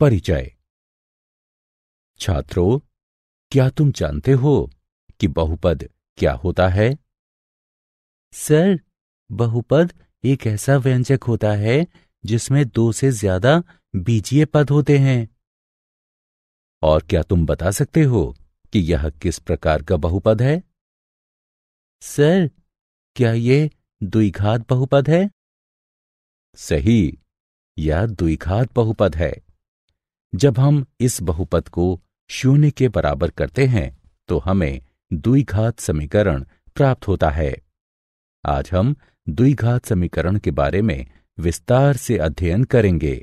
परिचय छात्रों क्या तुम जानते हो कि बहुपद क्या होता है सर बहुपद एक ऐसा व्यंजक होता है जिसमें दो से ज्यादा बीजीय पद होते हैं और क्या तुम बता सकते हो कि यह किस प्रकार का बहुपद है सर क्या यह द्विघात बहुपद है सही यह द्विघात बहुपद है जब हम इस बहुपद को शून्य के बराबर करते हैं तो हमें द्विघात समीकरण प्राप्त होता है आज हम द्विघात समीकरण के बारे में विस्तार से अध्ययन करेंगे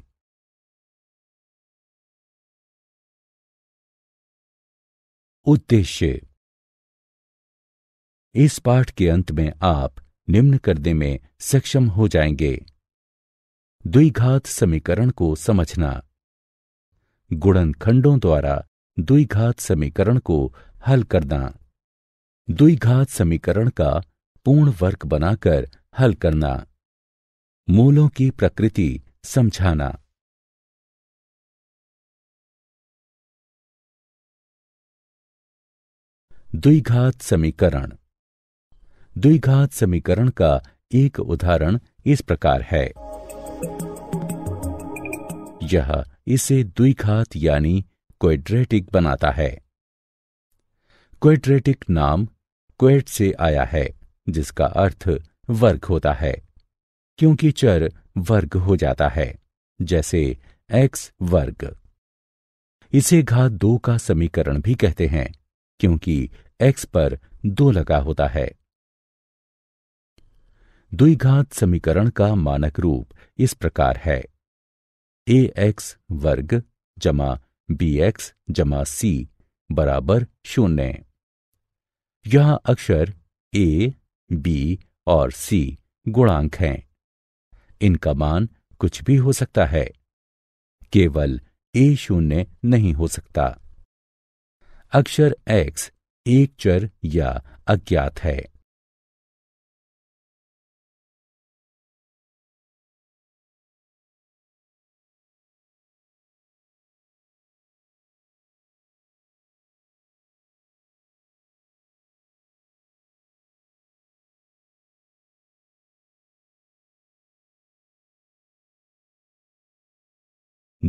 उद्देश्य इस पाठ के अंत में आप निम्न करने में सक्षम हो जाएंगे द्विघात समीकरण को समझना गुणनखंडों द्वारा द्विघात समीकरण को हल करना द्विघात समीकरण का पूर्ण वर्क बनाकर हल करना मूलों की प्रकृति समझाना द्विघात समीकरण द्विघात समीकरण का एक उदाहरण इस प्रकार है यह इसे द्विघात यानी क्वेड्रेटिक बनाता है क्वेड्रेटिक नाम क्वेट से आया है जिसका अर्थ वर्ग होता है क्योंकि चर वर्ग हो जाता है जैसे एक्स वर्ग इसे घात दो का समीकरण भी कहते हैं क्योंकि एक्स पर दो लगा होता है द्विघात समीकरण का मानक रूप इस प्रकार है ए एक्स वर्ग जमा बी एक्स जमा सी बराबर शून्य यह अक्षर ए बी और सी गुणांक हैं इनका मान कुछ भी हो सकता है केवल ए शून्य नहीं हो सकता अक्षर एक्स एक चर या अज्ञात है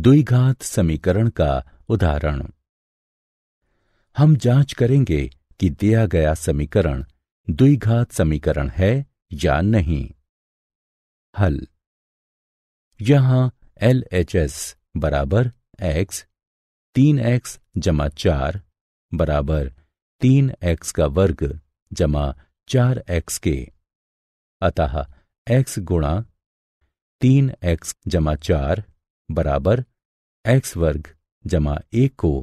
द्विघात समीकरण का उदाहरण हम जांच करेंगे कि दिया गया समीकरण द्विघात समीकरण है या नहीं हल यहां एल एच एस बराबर एक्स तीन एक्स जमा चार बराबर तीन एक्स का वर्ग जमा चार एक्स के अतः एक्स गुणा तीन एक्स जमा चार बराबर एक्स वर्ग जमा एक को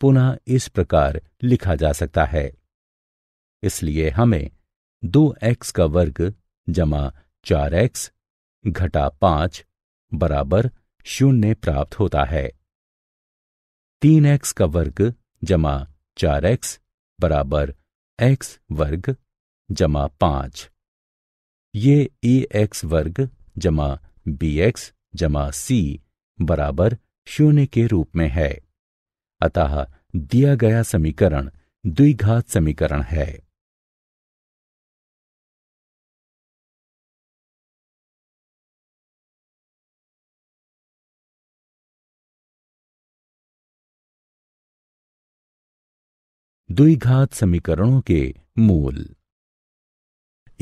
पुनः इस प्रकार लिखा जा सकता है इसलिए हमें दो एक्स का वर्ग जमा चार एक्स घटा पांच बराबर शून्य प्राप्त होता है तीन एक्स का वर्ग जमा चार एक्स बराबर एक्स वर्ग जमा पांच ये ए एक्स वर्ग जमा बी एक्स जमा सी बराबर शून्य के रूप में है अतः दिया गया समीकरण द्विघात समीकरण है द्विघात समीकरणों के मूल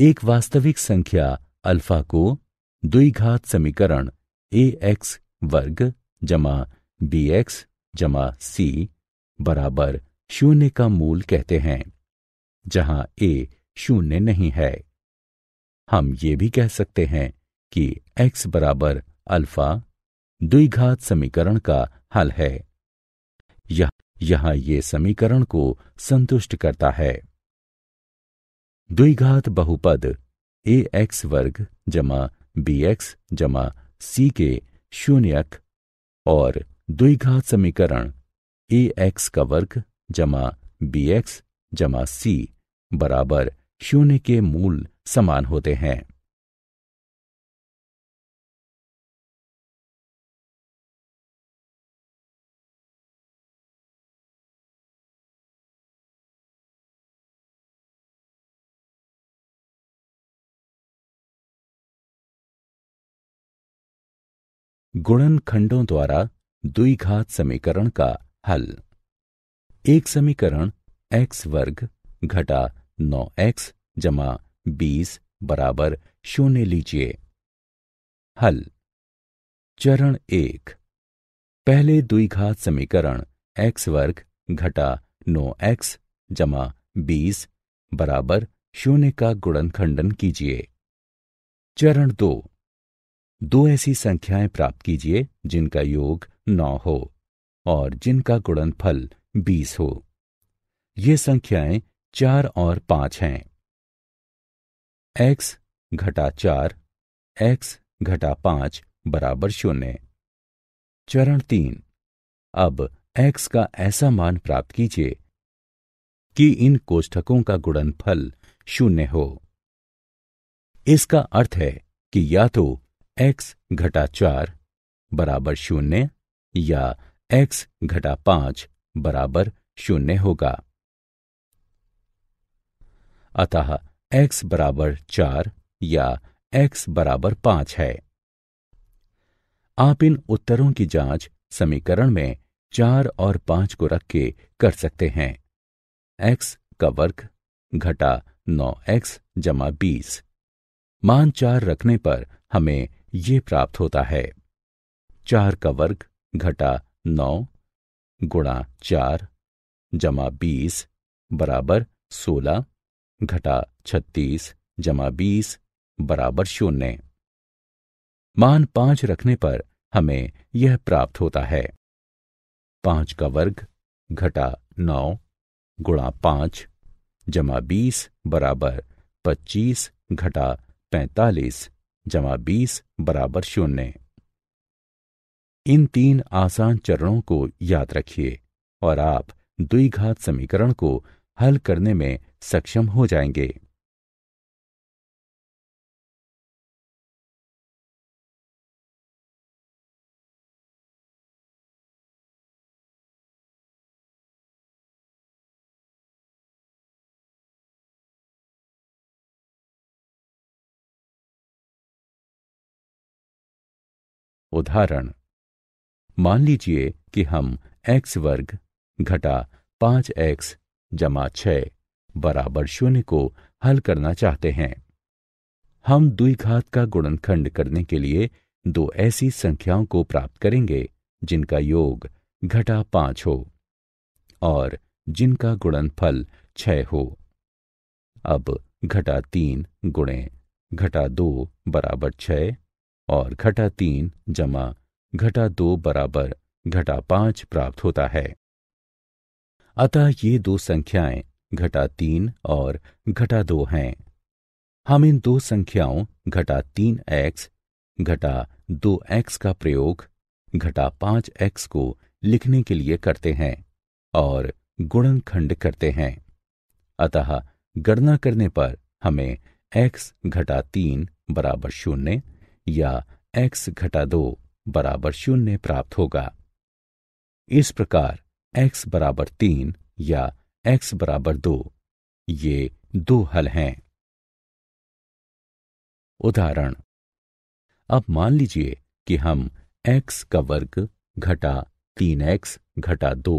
एक वास्तविक संख्या अल्फा को द्विघात समीकरण ए एक्स वर्ग जमा बी एक्स जमा सी बराबर शून्य का मूल कहते हैं जहां ए शून्य नहीं है हम ये भी कह सकते हैं कि x बराबर अल्फा द्विघात समीकरण का हल है यह यहां ये समीकरण को संतुष्ट करता है द्विघात बहुपद ए एक्स वर्ग जमा बी एक्स जमा सी के शून्यक और द्विघात समीकरण ए एक्स का वर्ग जमा बी एक्स जमा सी बराबर शून्य के मूल समान होते हैं गुणनखंडों द्वारा द्विघात समीकरण का हल एक समीकरण x वर्ग घटा नौ एक्स जमा बीस बराबर शून्य लीजिए हल चरण एक पहले द्विघात समीकरण x वर्ग घटा नौ एक्स जमा बीस बराबर शून्य का गुणनखंडन कीजिए चरण दो दो ऐसी संख्याएं प्राप्त कीजिए जिनका योग नौ हो और जिनका गुणनफल बीस हो ये संख्याएं चार और पांच हैं x घटा चार x घटा पांच बराबर शून्य चरण तीन अब x का ऐसा मान प्राप्त कीजिए कि इन कोष्ठकों का गुणनफल शून्य हो इसका अर्थ है कि या तो एक्स घटा चार बराबर शून्य या एक्स घटा पांच बराबर शून्य होगा अतः x बराबर चार या x बराबर पांच है आप इन उत्तरों की जांच समीकरण में चार और पांच को रख के कर सकते हैं x का वर्ग घटा नौ एक्स जमा बीस मान चार रखने पर हमें ये प्राप्त होता है चार का वर्ग घटा नौ गुणा चार जमा बीस बराबर सोलह घटा छत्तीस जमा बीस बराबर शून्य मान पांच रखने पर हमें यह प्राप्त होता है पांच का वर्ग घटा नौ गुणा पांच जमा बीस बराबर पच्चीस घटा पैंतालीस जमा बीस बराबर शून्य इन तीन आसान चरणों को याद रखिए और आप द्विघात समीकरण को हल करने में सक्षम हो जाएंगे उदाहरण मान लीजिए कि हम एक्स वर्ग घटा पांच एक्स जमा छ बराबर शून्य को हल करना चाहते हैं हम द्विघात का गुणनखंड करने के लिए दो ऐसी संख्याओं को प्राप्त करेंगे जिनका योग घटा पांच हो और जिनका गुणनफल छ हो अब घटा तीन गुणे घटा दो बराबर छ और घटा तीन जमा घटा दो बराबर घटा पांच प्राप्त होता है अतः ये दो संख्याएं घटा तीन और घटा दो हैं हम इन दो संख्याओं घटा तीन एक्स घटा दो एक्स का प्रयोग घटा पांच एक्स को लिखने के लिए करते हैं और गुणनखंड करते हैं अतः गणना करने पर हमें एक्स घटा तीन बराबर शून्य या x घटा दो बराबर शून्य प्राप्त होगा इस प्रकार x बराबर तीन या x बराबर दो ये दो हल हैं उदाहरण अब मान लीजिए कि हम x का वर्ग घटा तीन एक्स घटा दो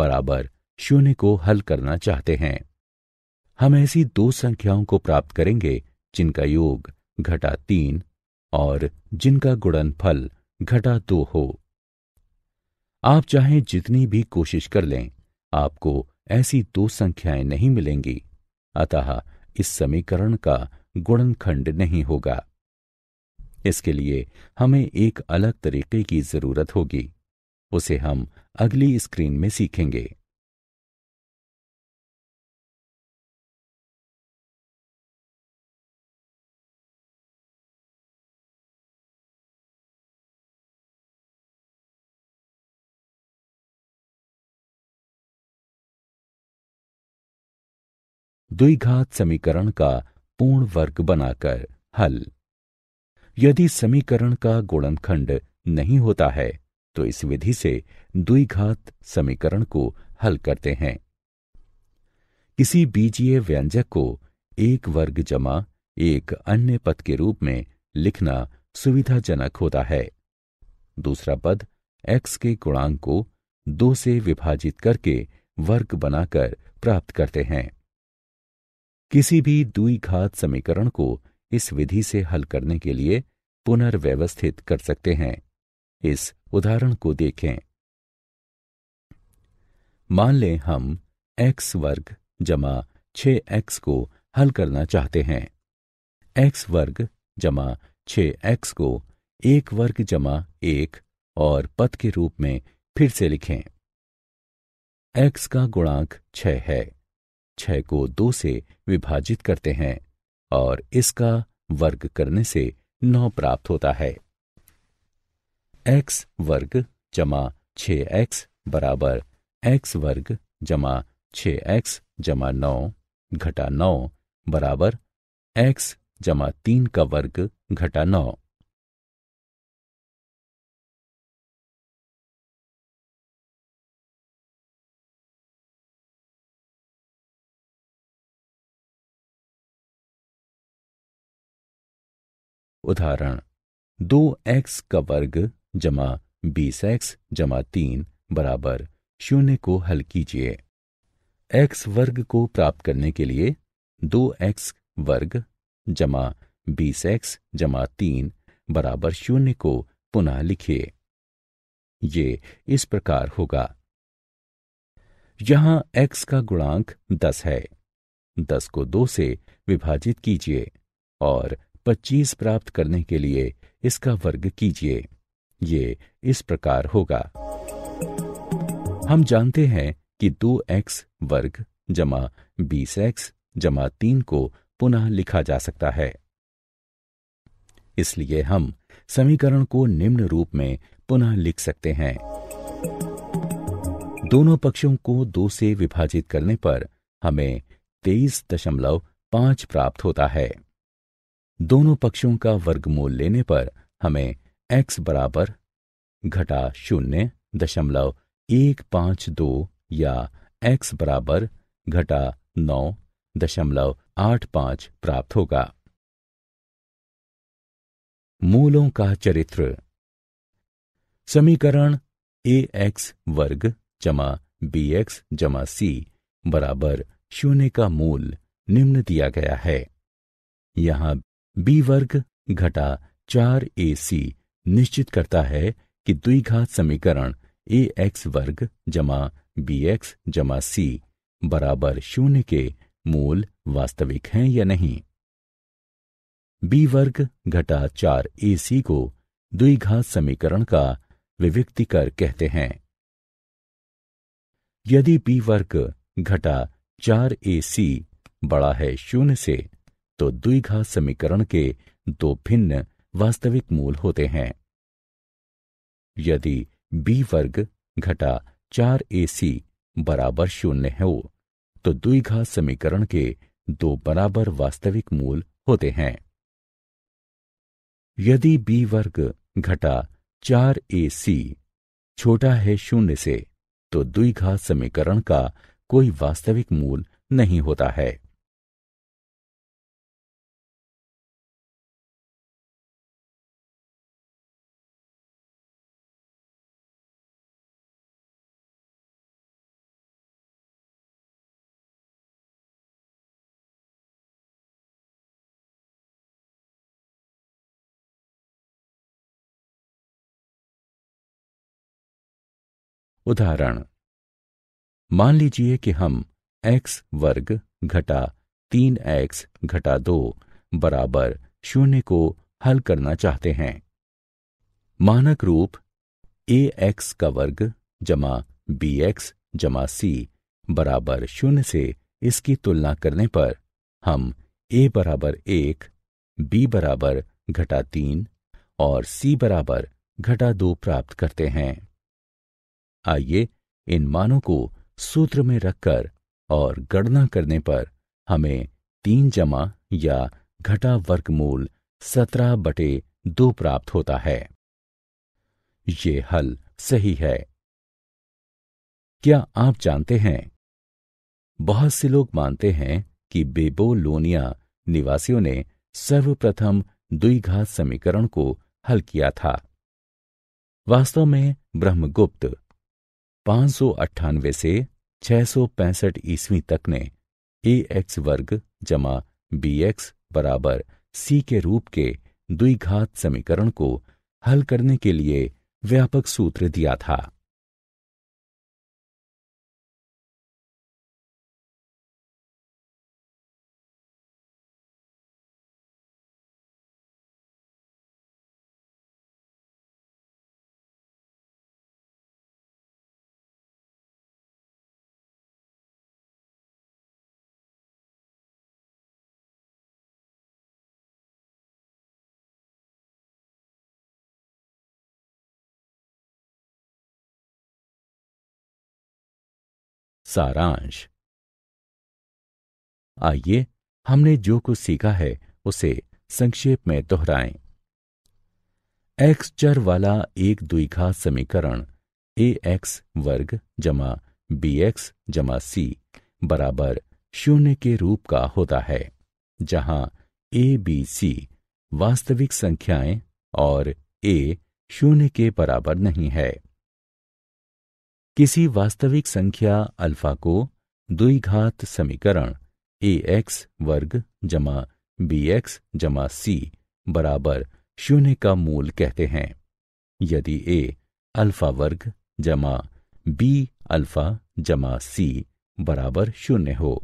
बराबर शून्य को हल करना चाहते हैं हम ऐसी दो संख्याओं को प्राप्त करेंगे जिनका योग घटा तीन और जिनका गुणनफल घटा दो तो हो आप चाहे जितनी भी कोशिश कर लें आपको ऐसी दो संख्याएं नहीं मिलेंगी अतः इस समीकरण का गुणनखंड नहीं होगा इसके लिए हमें एक अलग तरीके की जरूरत होगी उसे हम अगली स्क्रीन में सीखेंगे द्विघात समीकरण का पूर्ण वर्ग बनाकर हल यदि समीकरण का गुणनखंड नहीं होता है तो इस विधि से द्विघात समीकरण को हल करते हैं किसी बीजीय व्यंजक को एक वर्ग जमा एक अन्य पद के रूप में लिखना सुविधाजनक होता है दूसरा पद x के गुणांक को दो से विभाजित करके वर्ग बनाकर प्राप्त करते हैं किसी भी द्विघात समीकरण को इस विधि से हल करने के लिए पुनर्व्यवस्थित कर सकते हैं इस उदाहरण को देखें मान लें हम x वर्ग जमा छ एक्स को हल करना चाहते हैं x वर्ग जमा छ एक्स को एक वर्ग जमा एक और पद के रूप में फिर से लिखें x का गुणांक छ है छह को दो से विभाजित करते हैं और इसका वर्ग करने से नौ प्राप्त होता है एक्स वर्ग जमा छ एक्स बराबर एक्स वर्ग जमा छ एक्स जमा नौ घटा नौ बराबर एक्स जमा तीन का वर्ग घटा नौ उदाहरण दो एक्स का वर्ग जमा बीस एक्स जमा तीन बराबर शून्य को हल कीजिए एक्स वर्ग को प्राप्त करने के लिए दो एक्स वर्ग जमा बीस एक्स जमा तीन बराबर शून्य को पुनः लिखिए ये इस प्रकार होगा यहां x का गुणांक दस है दस को दो से विभाजित कीजिए और पच्चीस प्राप्त करने के लिए इसका वर्ग कीजिए ये इस प्रकार होगा हम जानते हैं कि दो एक्स वर्ग जमा बीस एक्स जमा तीन को पुनः लिखा जा सकता है इसलिए हम समीकरण को निम्न रूप में पुनः लिख सकते हैं दोनों पक्षों को दो से विभाजित करने पर हमें तेईस दशमलव पांच प्राप्त होता है दोनों पक्षों का वर्गमूल लेने पर हमें x बराबर घटा शून्य दशमलव एक पांच दो या x बराबर घटा नौ दशमलव आठ पांच प्राप्त होगा मूलों का चरित्र समीकरण ए एक्स वर्ग जमा बी एक्स जमा सी बराबर शून्य का मूल निम्न दिया गया है यहां बी वर्ग घटा चार ए सी निश्चित करता है कि द्विघात समीकरण ए एक्स वर्ग जमा बी एक्स जमा सी बराबर शून्य के मूल वास्तविक हैं या नहीं बी वर्ग घटा चार ए सी को द्विघात समीकरण का विव्यक्तिकर कहते हैं यदि बी वर्ग घटा चार ए सी बड़ा है शून्य से तो द्विघात समीकरण के दो भिन्न वास्तविक मूल होते हैं यदि b वर्ग घटा चार ए सी बराबर शून्य हो तो द्विघात समीकरण के दो बराबर वास्तविक मूल होते हैं यदि b वर्ग घटा चार ए सी छोटा है शून्य से तो द्विघात समीकरण का कोई वास्तविक मूल नहीं होता है उदाहरण मान लीजिए कि हम x वर्ग घटा तीन एक्स घटा दो बराबर शून्य को हल करना चाहते हैं मानक रूप ए एक्स का वर्ग जमा बी एक्स जमा सी बराबर शून्य से इसकी तुलना करने पर हम ए बराबर एक बी बराबर घटा तीन और सी बराबर घटा दो प्राप्त करते हैं आइए इन मानों को सूत्र में रखकर और गणना करने पर हमें तीन जमा या घटा वर्गमूल सत्रह बटे दो प्राप्त होता है ये हल सही है क्या आप जानते हैं बहुत से लोग मानते हैं कि बेबोलोनिया निवासियों ने सर्वप्रथम द्विघात समीकरण को हल किया था वास्तव में ब्रह्मगुप्त पाँच से छह सौ पैंसठ ईस्वी तक ने ए एक्स वर्ग जमा बी एक्स बराबर सी के रूप के द्विघात समीकरण को हल करने के लिए व्यापक सूत्र दिया था सारांश आइए हमने जो कुछ सीखा है उसे संक्षेप में दोहराएं एक्स चर वाला एक द्विघात समीकरण ए एक्स वर्ग जमा बी एक्स जमा सी बराबर शून्य के रूप का होता है जहां ए बी सी वास्तविक संख्याएं और ए शून्य के बराबर नहीं है किसी वास्तविक संख्या अल्फा को द्विघात समीकरण ए एक्स वर्ग जमा बी एक्स जमा सी बराबर शून्य का मूल कहते हैं यदि ए अल्फा वर्ग जमा बी अल्फा जमा सी बराबर शून्य हो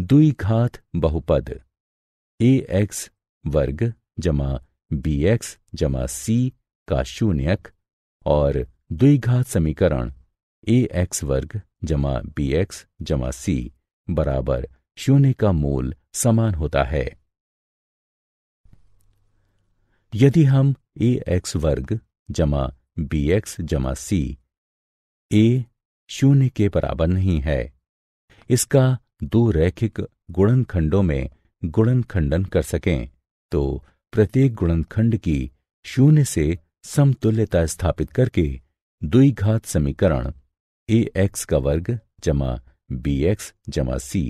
द्विघात बहुपद ए एक्स वर्ग जमा बी एक्स जमा सी का शून्यक और द्विघात समीकरण ए एक्स वर्ग जमा बी एक्स जमा सी बराबर शून्य का मूल समान होता है यदि हम ए एक्स वर्ग जमा बी एक्स जमा सी ए शून्य के बराबर नहीं है इसका दो रैखिक गुणनखंडों में गुणनखंडन कर सकें तो प्रत्येक गुणनखंड की शून्य से समतुल्यता स्थापित करके द्विघात समीकरण ए एक्स का वर्ग जमा बी एक्स जमा सी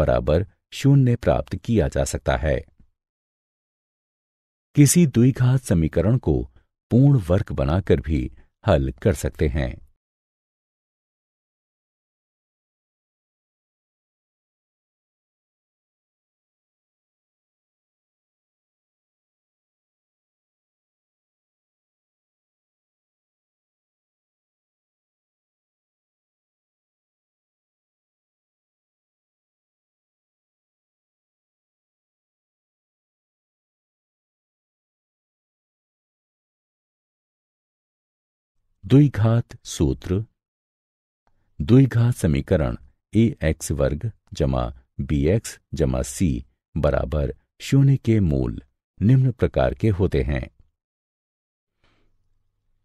बराबर शून्य प्राप्त किया जा सकता है किसी द्विघात समीकरण को पूर्ण वर्ग बनाकर भी हल कर सकते हैं द्विघात सूत्र द्विघात समीकरण ए एक्स वर्ग जमा बी एक्स जमा सी बराबर शून्य के मूल निम्न प्रकार के होते हैं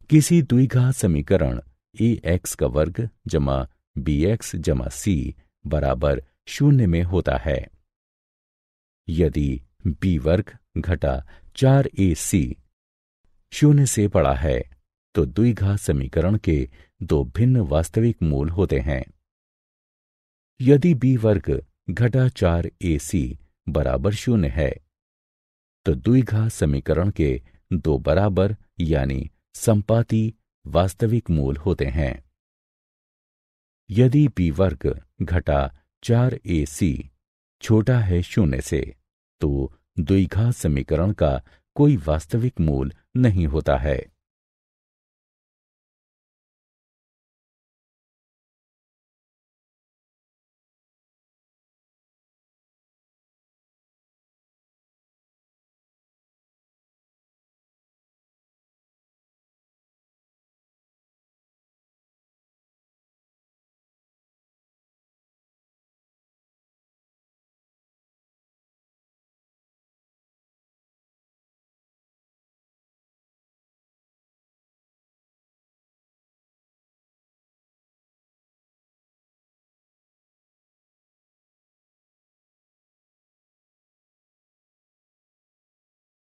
किसी द्विघात समीकरण ए एक्स का वर्ग जमा बी एक्स जमा सी बराबर शून्य में होता है यदि बी वर्ग घटा चार ए सी शून्य से बड़ा है तो द्विघात समीकरण के दो भिन्न वास्तविक मूल होते हैं यदि बी वर्ग घटा चार ए सी बराबर शून्य है तो द्विघात समीकरण के दो बराबर यानी संपाती वास्तविक मूल होते हैं यदि बी वर्ग घटा चार ए सी छोटा है शून्य से तो द्विघात समीकरण का कोई वास्तविक मूल नहीं होता है